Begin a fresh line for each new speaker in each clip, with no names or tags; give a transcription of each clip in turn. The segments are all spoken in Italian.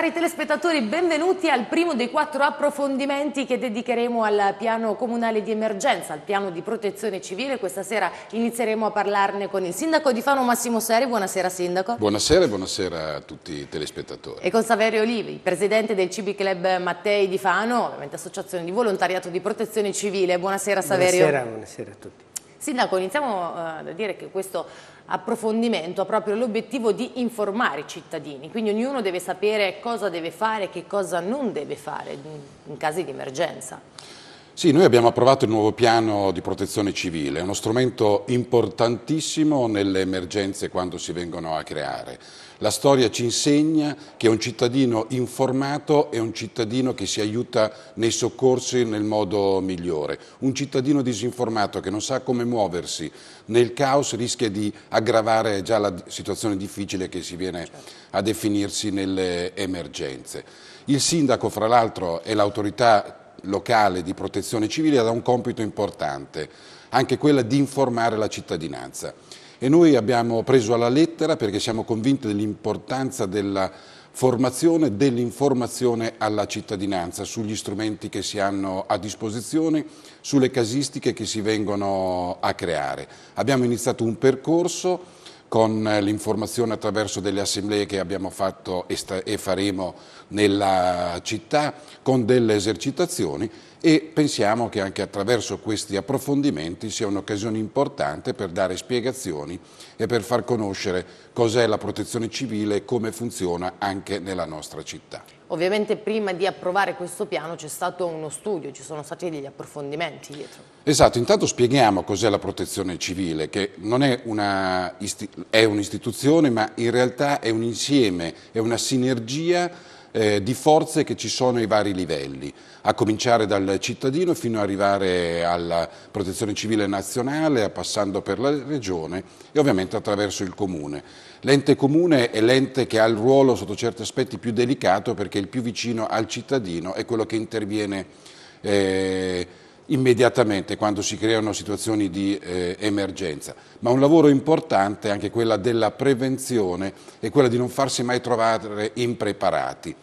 Cari telespettatori, benvenuti al primo dei quattro approfondimenti che dedicheremo al piano comunale di emergenza, al piano di protezione civile. Questa sera inizieremo a parlarne con il sindaco di Fano Massimo Seri. Buonasera sindaco.
Buonasera e buonasera a tutti i telespettatori.
E con Saverio Olivi, presidente del Cibi Club Mattei di Fano, ovviamente associazione di volontariato di protezione civile. Buonasera Saverio. Buonasera,
buonasera a tutti.
Sindaco, iniziamo eh, da dire che questo approfondimento ha proprio l'obiettivo di informare i cittadini, quindi ognuno deve sapere cosa deve fare e che cosa non deve fare in casi di emergenza.
Sì, noi abbiamo approvato il nuovo piano di protezione civile, uno strumento importantissimo nelle emergenze quando si vengono a creare. La storia ci insegna che un cittadino informato è un cittadino che si aiuta nei soccorsi nel modo migliore. Un cittadino disinformato che non sa come muoversi nel caos rischia di aggravare già la situazione difficile che si viene a definirsi nelle emergenze. Il sindaco, fra l'altro, è l'autorità locale di protezione civile ha un compito importante, anche quella di informare la cittadinanza. E noi abbiamo preso alla lettera perché siamo convinti dell'importanza della formazione, dell'informazione alla cittadinanza sugli strumenti che si hanno a disposizione, sulle casistiche che si vengono a creare. Abbiamo iniziato un percorso con eh, l'informazione attraverso delle assemblee che abbiamo fatto e faremo nella città, con delle esercitazioni e pensiamo che anche attraverso questi approfondimenti sia un'occasione importante per dare spiegazioni e per far conoscere cos'è la protezione civile e come funziona anche nella nostra città.
Ovviamente prima di approvare questo piano c'è stato uno studio, ci sono stati degli approfondimenti dietro.
Esatto, intanto spieghiamo cos'è la protezione civile, che non è, un'istituzione, ma in realtà è un insieme, è una sinergia eh, di forze che ci sono ai vari livelli, a cominciare dal cittadino fino ad arrivare alla protezione civile nazionale, passando per la regione e ovviamente attraverso il comune. L'ente comune è l'ente che ha il ruolo sotto certi aspetti più delicato perché è il più vicino al cittadino, è quello che interviene eh, immediatamente quando si creano situazioni di eh, emergenza, ma un lavoro importante è anche quella della prevenzione e quella di non farsi mai trovare impreparati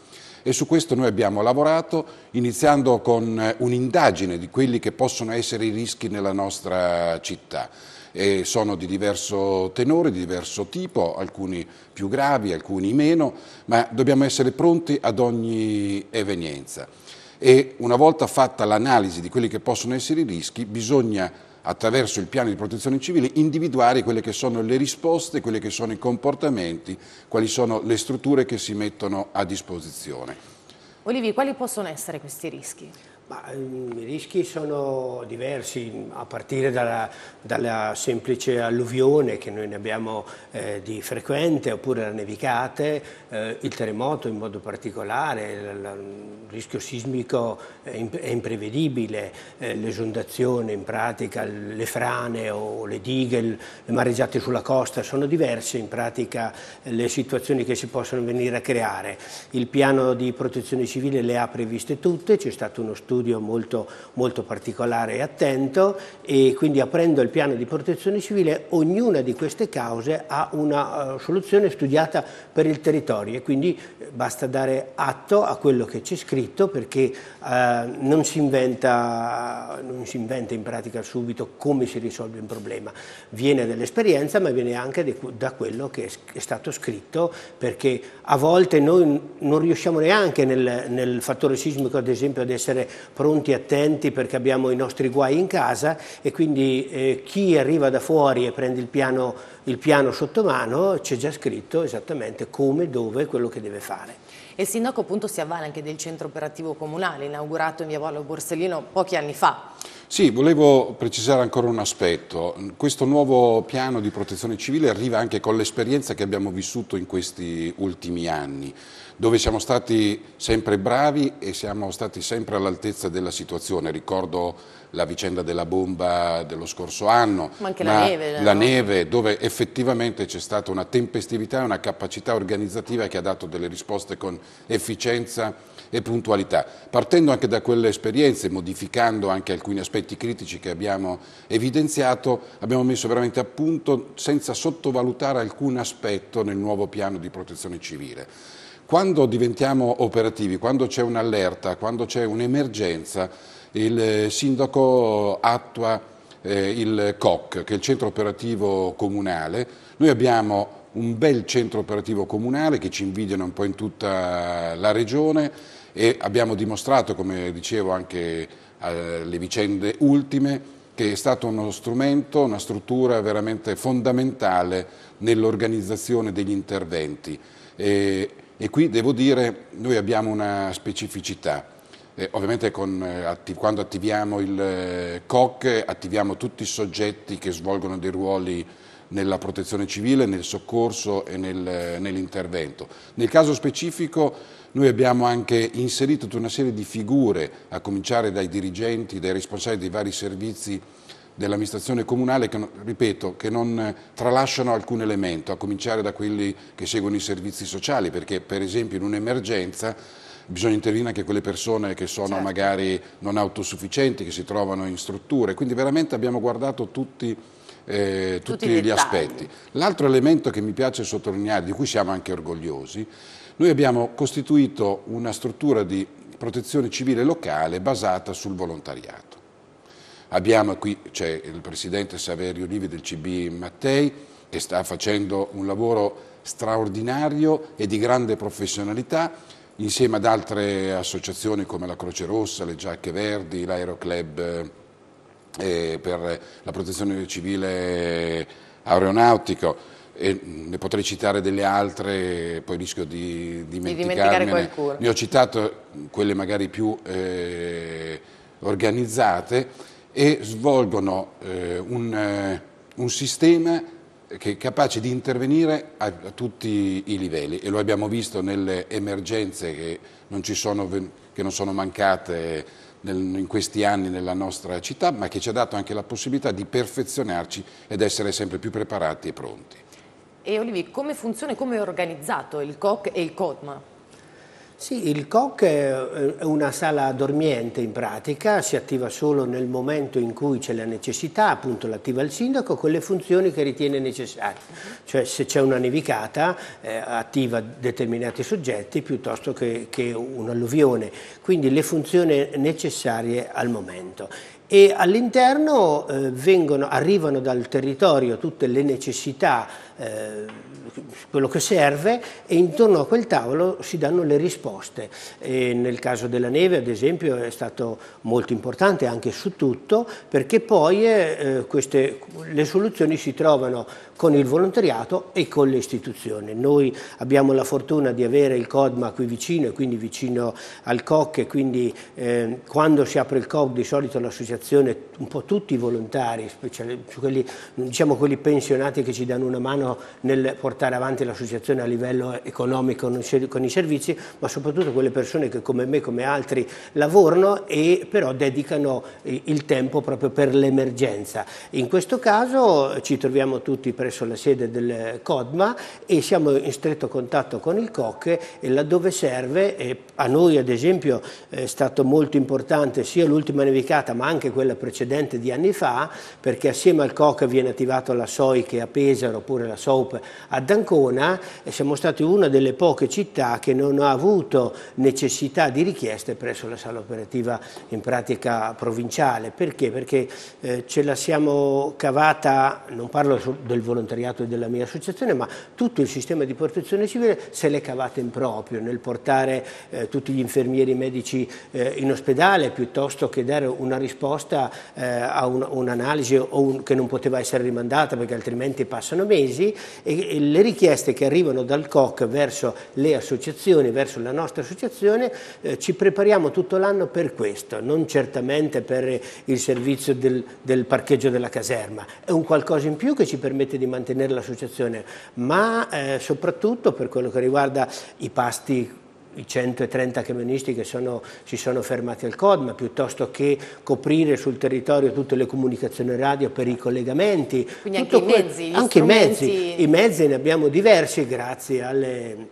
e su questo noi abbiamo lavorato iniziando con eh, un'indagine di quelli che possono essere i rischi nella nostra città. E sono di diverso tenore, di diverso tipo, alcuni più gravi, alcuni meno, ma dobbiamo essere pronti ad ogni evenienza. E una volta fatta l'analisi di quelli che possono essere i rischi, bisogna attraverso il piano di protezione civile, individuare quelle che sono le risposte, quelli che sono i comportamenti, quali sono le strutture che si mettono a disposizione.
Olivi, quali possono essere questi rischi?
Ma, ehm, I rischi sono diversi a partire dalla, dalla, semplice alluvione che noi ne abbiamo eh, di frequente oppure la nevicate, eh, il terremoto in modo particolare, il, rischio sismico eh, è, imprevedibile, eh, l'esondazione in pratica, le frane o le dighe, le mareggiate sulla costa, sono diverse in pratica eh, le situazioni che si possono venire a creare. Il piano di protezione civile le ha previste tutte, c'è stato uno studio studio molto, molto particolare e attento e quindi aprendo il piano di protezione civile ognuna di queste cause ha una eh, soluzione studiata per il territorio e quindi eh, basta dare atto a quello che c'è scritto perché eh, non, si inventa, non si inventa in pratica subito come si risolve un problema, viene dall'esperienza ma viene anche de, da quello che è stato scritto perché a volte noi non riusciamo neanche nel, nel fattore sismico ad esempio ad essere pronti e attenti perché abbiamo i nostri guai in casa e quindi eh, chi arriva da fuori e prende il piano, il piano sotto mano c'è già scritto esattamente come, dove, quello che deve fare.
E il sindaco appunto si avvale anche del centro operativo comunale inaugurato in via Vallo Borsellino pochi anni
fa. Sì, volevo precisare ancora un aspetto. Questo nuovo piano di protezione civile arriva anche con l'esperienza che abbiamo vissuto in questi ultimi anni, dove siamo stati sempre bravi e siamo stati sempre all'altezza della situazione. Ricordo la vicenda della bomba dello scorso anno,
ma anche ma la, neve, la no?
neve, dove effettivamente c'è stata una tempestività e una capacità organizzativa che ha dato delle risposte con efficienza e puntualità. Partendo anche da quelle esperienze, modificando anche alcuni aspetti critici che abbiamo evidenziato, abbiamo messo veramente a punto senza sottovalutare alcun aspetto nel nuovo piano di protezione civile. Quando diventiamo operativi, quando c'è un'allerta, quando c'è un'emergenza, il eh, sindaco attua eh, il COC, che è il centro operativo comunale. Noi abbiamo un bel centro operativo comunale che ci invidiano un po' in tutta la regione, e abbiamo dimostrato, come dicevo anche alle eh, vicende ultime, che è stato uno strumento, una struttura veramente fondamentale nell'organizzazione degli interventi. E, e, qui devo dire, noi abbiamo una specificità. Eh, ovviamente con, eh, atti, quando attiviamo il eh, COC attiviamo tutti i soggetti che svolgono dei ruoli nella protezione civile, nel soccorso e nel, nell'intervento. Nel caso specifico noi abbiamo anche inserito tutta una serie di figure, a cominciare dai dirigenti, dai responsabili dei vari servizi dell'amministrazione comunale che, ripeto, che non tralasciano alcun elemento, a cominciare da quelli che seguono i servizi sociali, perché per esempio in un'emergenza bisogna intervenire anche quelle persone che sono certo. magari non autosufficienti, che si trovano in strutture, quindi veramente abbiamo guardato tutti eh, tutti, tutti gli aspetti. L'altro elemento che mi piace sottolineare, di cui siamo anche orgogliosi, noi abbiamo costituito una struttura di protezione civile locale basata sul volontariato. Abbiamo qui, c'è il presidente Saverio Livi del CB Mattei, che sta facendo un lavoro straordinario e di grande professionalità, insieme ad altre associazioni come la Croce Rossa, le Giacche Verdi, l'Aeroclub eh, eh, per la protezione civile aeronautico e ne potrei citare delle altre, poi rischio di, di dimenticare qualcuno. Ne ho citato quelle magari più eh, organizzate e svolgono eh, un, eh, un, sistema che è capace di intervenire a, a, tutti i livelli e lo abbiamo visto nelle emergenze che non, sono, che non sono mancate nel, in questi anni nella nostra città, ma che ci ha dato anche la possibilità di perfezionarci ed essere sempre più preparati e pronti.
E Olivi, come funziona e come è organizzato il COC e il CODMA?
Sì, il COC è una sala dormiente in pratica, si attiva solo nel momento in cui c'è la necessità, appunto l'attiva il sindaco con le funzioni che ritiene necessarie, cioè se c'è una nevicata eh, attiva determinati soggetti piuttosto che, che un'alluvione, quindi le funzioni necessarie al momento e all'interno eh, arrivano dal territorio tutte le necessità eh, quello che serve e intorno a quel tavolo si danno le risposte. E nel caso della neve ad esempio è stato molto importante anche su tutto perché poi eh, queste, le soluzioni si trovano con il volontariato e con le istituzioni. Noi abbiamo la fortuna di avere il CODMA qui vicino e quindi vicino al COC e quindi eh, quando si apre il COC di solito l'associazione, un po' tutti i volontari, speciali, quelli, diciamo quelli pensionati che ci danno una mano impegno nel portare avanti l'associazione a livello economico con i servizi, ma soprattutto quelle persone che come me, come altri, lavorano e però dedicano il tempo proprio per l'emergenza. In questo caso ci troviamo tutti presso la sede del CODMA e siamo in stretto contatto con il COC e laddove serve, a noi ad esempio è stato molto importante sia l'ultima nevicata ma anche quella precedente di anni fa, perché assieme al COC viene attivato la SOI che è a Pesaro oppure la della SOAP ad Ancona siamo stati una delle poche città che non ha avuto necessità di richieste presso la sala operativa in pratica provinciale. Perché? Perché eh, ce la siamo cavata, non parlo del volontariato della mia associazione, ma tutto il sistema di protezione civile se l'è cavata in proprio, nel portare eh, tutti gli infermieri medici eh, in ospedale piuttosto che dare una risposta eh, a un'analisi un che non poteva essere rimandata perché altrimenti passano mesi avanti e, e le richieste che arrivano dal COC verso le associazioni, verso la nostra associazione, eh, ci prepariamo tutto l'anno per questo, non certamente per il servizio del, del parcheggio della caserma, è un qualcosa in più che ci permette di mantenere l'associazione, ma eh, soprattutto per quello che riguarda i pasti i 130 camionisti che sono, si sono fermati al CODMA, piuttosto che coprire sul territorio tutte le comunicazioni radio per i collegamenti.
Quindi anche i mezzi. Anche strumenti... i mezzi,
i mezzi ne abbiamo diversi grazie alle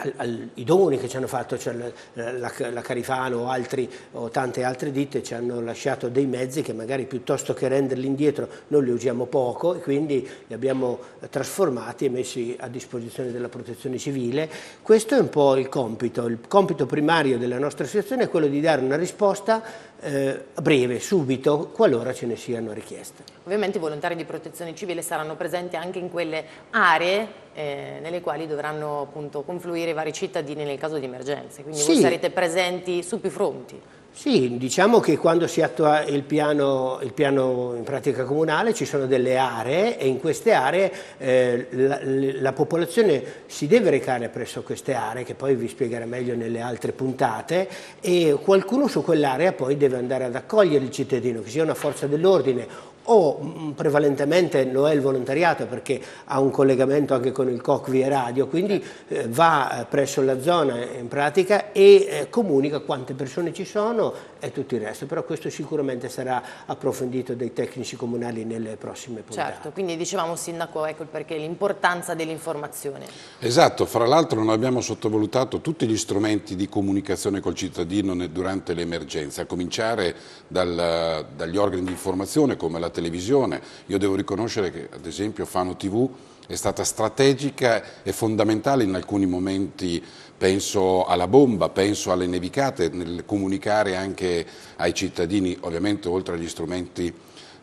al, al, i doni che ci hanno fatto, cioè la, la, la, Carifano o, altri, o tante altre ditte ci hanno lasciato dei mezzi che magari piuttosto che renderli indietro noi li usiamo poco e quindi li abbiamo trasformati e messi a disposizione della protezione civile. Questo è un po' il compito, il compito primario della nostra associazione è quello di dare una risposta eh, a breve, subito, qualora ce ne siano richieste.
Ovviamente i volontari di protezione civile saranno presenti anche in quelle aree eh, nelle quali dovranno appunto confluire i vari cittadini nel caso di emergenze, quindi sì. voi sarete presenti su più fronti.
Sì, diciamo che quando si attua il piano, il piano, in pratica comunale ci sono delle aree e in queste aree eh, la, la, popolazione si deve recare presso queste aree, che poi vi spiegherò meglio nelle altre puntate, e qualcuno su quell'area poi deve andare ad accogliere il cittadino, che sia una forza dell'ordine o mm, prevalentemente lo è il volontariato perché ha un collegamento anche con il COC via radio, quindi eh, va eh, presso la zona in pratica e eh, comunica quante persone ci sono e tutto il resto, però questo sicuramente sarà approfondito dai tecnici comunali nelle prossime
puntate.
Certo, quindi dicevamo Sindaco, ecco perché l'importanza dell'informazione.
Esatto, fra l'altro non abbiamo sottovalutato tutti gli strumenti di comunicazione col cittadino durante l'emergenza, a cominciare dal, dagli organi di informazione come la televisione, televisione. Io devo riconoscere che ad esempio Fano TV è stata strategica e fondamentale in alcuni momenti, penso alla bomba, penso alle nevicate, nel comunicare anche ai cittadini, ovviamente oltre agli strumenti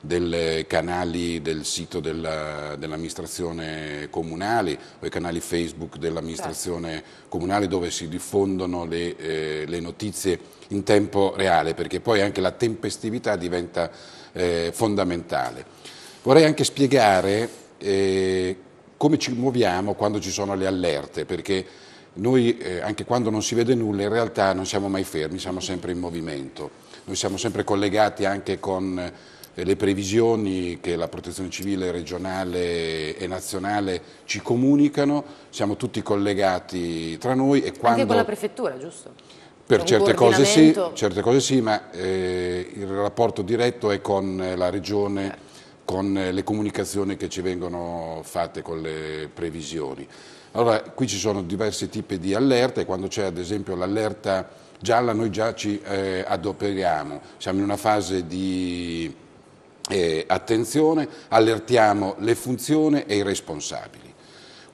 dei canali del sito dell'amministrazione comunale o i canali Facebook dell'amministrazione certo. comunale dove si diffondono le, eh, le, notizie in tempo reale perché poi anche la tempestività diventa eh, fondamentale. Vorrei anche spiegare eh, come ci muoviamo quando ci sono le allerte perché noi eh, anche quando non si vede nulla in realtà non siamo mai fermi, siamo sempre in movimento, noi siamo sempre collegati anche con le previsioni che la protezione civile regionale e nazionale ci comunicano, siamo tutti collegati tra noi. E quando... Anche con la
prefettura, giusto? Per certe cose, sì,
certe cose, sì, ma eh, il rapporto diretto è con la regione, eh. con le comunicazioni che ci vengono fatte con le previsioni. Allora, qui ci sono diversi tipi di allerte, quando c'è ad esempio l'allerta gialla noi già ci eh, adoperiamo, siamo in una fase di eh, attenzione, allertiamo le funzioni e i responsabili.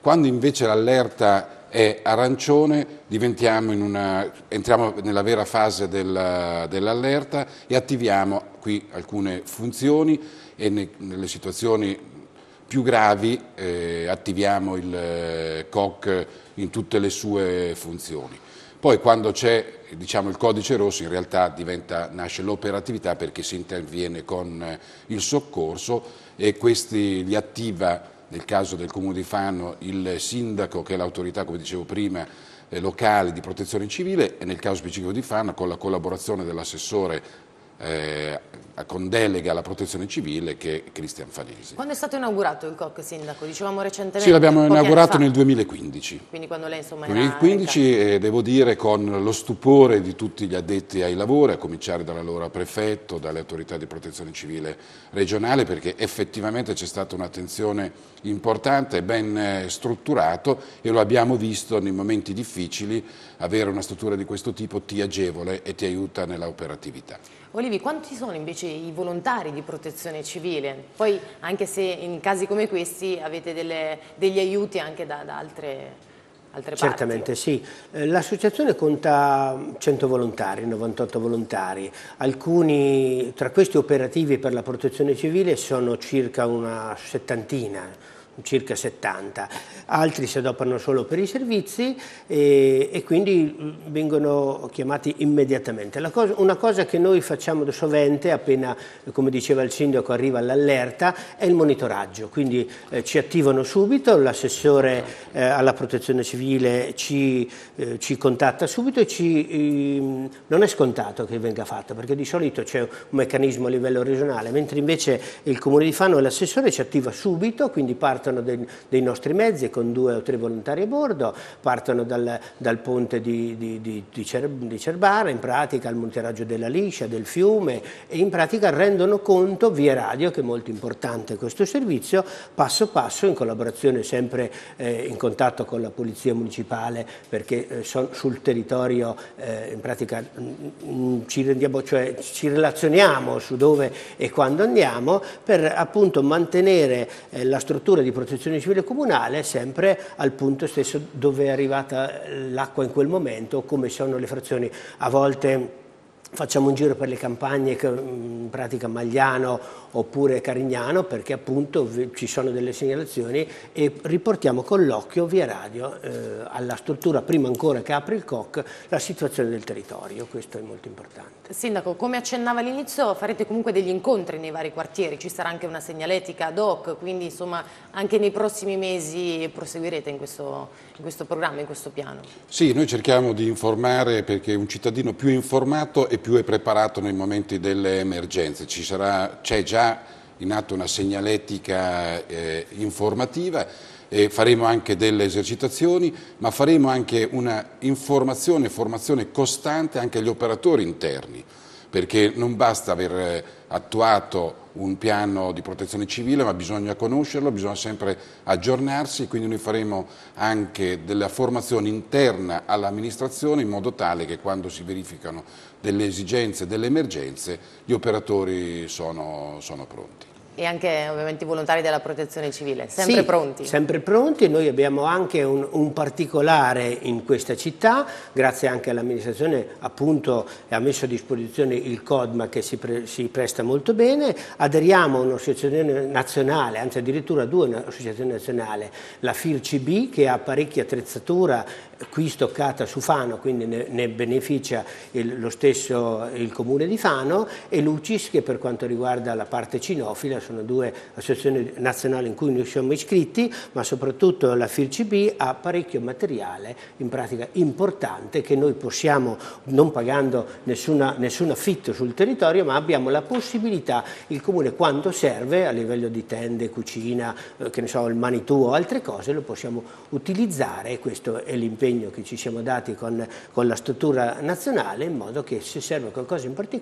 Quando invece l'allerta è arancione una, entriamo nella vera fase del, dell'allerta e attiviamo qui alcune funzioni e ne, nelle situazioni più gravi eh, attiviamo il eh, COC in tutte le sue funzioni. Poi quando c'è diciamo, il codice rosso in realtà diventa, nasce l'operatività perché si interviene con eh, il soccorso e questi li attiva nel caso del Comune di Fano il sindaco che è l'autorità come dicevo prima eh, locale di protezione civile e nel caso specifico di Fano con la collaborazione dell'assessore eh, con delega alla protezione civile che Cristian Farisi.
Quando è stato inaugurato il COC sindaco? Dicevamo recentemente. Sì, l'abbiamo inaugurato nel
2015.
Quindi quando lei insomma 2015
era... eh, devo dire con lo stupore di tutti gli addetti ai lavori, a cominciare dall'allora prefetto, dalle autorità di protezione civile regionale perché effettivamente c'è stata un'attenzione importante, ben eh, strutturato e lo abbiamo visto nei momenti difficili, avere una struttura di questo tipo ti agevole e ti aiuta nella operatività.
Olivi, quanti sono invece i volontari di protezione civile? Poi anche se in casi come questi avete delle, degli aiuti anche da, da altre...
Certamente sì, eh, l'associazione conta 100 volontari, 98 volontari, alcuni tra questi operativi per la protezione civile sono circa una settantina, circa 70, altri si adoperano solo per i servizi e, e quindi vengono chiamati immediatamente. Cosa, una cosa che noi facciamo sovente, appena come diceva il sindaco arriva l'allerta, è il monitoraggio, quindi eh, ci attivano subito, l'assessore eh, alla protezione civile ci, eh, ci contatta subito e ci, ehm, non è scontato che venga fatto perché di solito c'è un meccanismo a livello regionale, mentre invece il comune di Fano e l'assessore ci attiva subito, quindi parte partono dei, dei, nostri mezzi con due o tre volontari a bordo, partono dal, dal ponte di, di, di, di, Cer, di Cerbara, in pratica al monteraggio della Liscia, del fiume e in pratica rendono conto via radio, che è molto importante questo servizio, passo passo in collaborazione sempre eh, in contatto con la Polizia Municipale perché eh, son, sul territorio eh, in pratica mh, mm, mm, ci, rendiamo, cioè, ci relazioniamo su dove e quando andiamo per appunto mantenere eh, la struttura di di protezione civile comunale sempre al punto stesso dove è arrivata l'acqua in quel momento, come sono le frazioni a volte facciamo un giro per le campagne, mm, in pratica Magliano oppure Carignano, perché appunto ci sono delle segnalazioni e riportiamo con l'occhio via radio eh, alla struttura, prima ancora che apre il COC, la situazione del territorio, questo è molto importante.
Sindaco, come accennava all'inizio farete comunque degli incontri nei vari quartieri, ci sarà anche una segnaletica ad hoc, quindi insomma anche nei prossimi mesi proseguirete in questo, in questo programma, in questo piano.
Sì, noi cerchiamo di informare perché un cittadino più informato è più è preparato nei momenti delle emergenze. C'è già in atto una segnaletica eh, informativa e faremo anche delle esercitazioni, ma faremo anche una informazione e formazione costante anche agli operatori interni, perché non basta aver eh, attuato un piano di protezione civile, ma bisogna conoscerlo, bisogna sempre aggiornarsi, quindi noi faremo anche della formazione interna all'amministrazione in modo tale che quando si verificano delle esigenze, delle emergenze, gli operatori sono, sono pronti.
E anche ovviamente i volontari della protezione civile, sempre sì,
pronti. Sempre pronti, noi abbiamo anche un, un, particolare in questa città, grazie anche all'amministrazione appunto ha messo a disposizione il CODMA che si, pre, si presta molto bene, aderiamo a un'associazione nazionale, anzi addirittura a due associazioni nazionali, la FIRCB che ha parecchia attrezzatura qui stoccata su Fano, quindi ne, ne beneficia il, lo stesso il comune di Fano e l'UCIS che per quanto riguarda la parte cinofila sono due associazioni nazionali in cui noi siamo iscritti, ma soprattutto la FIRCB ha parecchio materiale in pratica importante che noi possiamo, non pagando nessuna, nessun affitto sul territorio, ma abbiamo la possibilità, il comune quando serve, a livello di tende, cucina, eh, che ne so, il manitù o altre cose, lo possiamo utilizzare, questo è l'impegno che ci siamo dati con, con la struttura nazionale, in modo che se serve qualcosa in particolare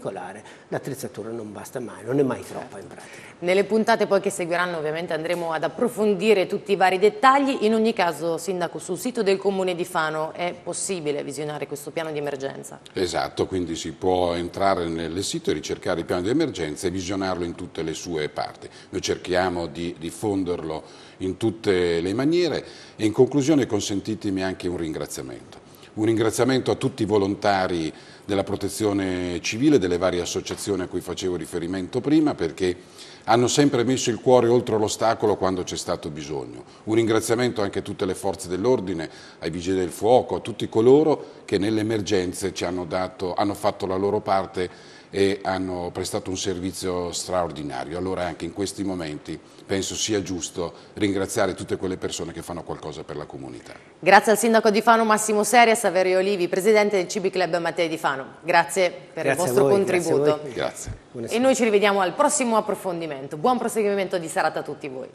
l'attrezzatura non basta mai, non è mai troppa in pratica.
Nelle puntate poi che seguiranno ovviamente andremo ad approfondire tutti i vari dettagli. In ogni caso, Sindaco, sul sito del Comune di Fano è possibile visionare questo piano di emergenza?
Esatto, quindi si può entrare nel sito e ricercare il piano di emergenza e visionarlo in tutte le sue parti. Noi cerchiamo di diffonderlo in tutte le maniere e in conclusione consentitemi anche un ringraziamento. Un ringraziamento a tutti i volontari della protezione civile, delle varie associazioni a cui facevo riferimento prima, perché hanno sempre messo il cuore oltre l'ostacolo quando c'è stato bisogno. Un ringraziamento anche a tutte le forze dell'ordine, ai vigili del fuoco, a tutti coloro che nelle emergenze ci hanno, dato, hanno fatto la loro parte e hanno prestato un servizio straordinario. Allora anche in questi momenti penso sia giusto ringraziare tutte quelle persone che fanno qualcosa per la comunità.
Grazie al Sindaco di Fano Massimo Seria, Saverio Olivi, Presidente del Cibi Club Mattei di Fano. Grazie per grazie il vostro voi, contributo.
Grazie. A grazie. E noi
ci rivediamo al prossimo approfondimento. Buon proseguimento di serata a tutti voi.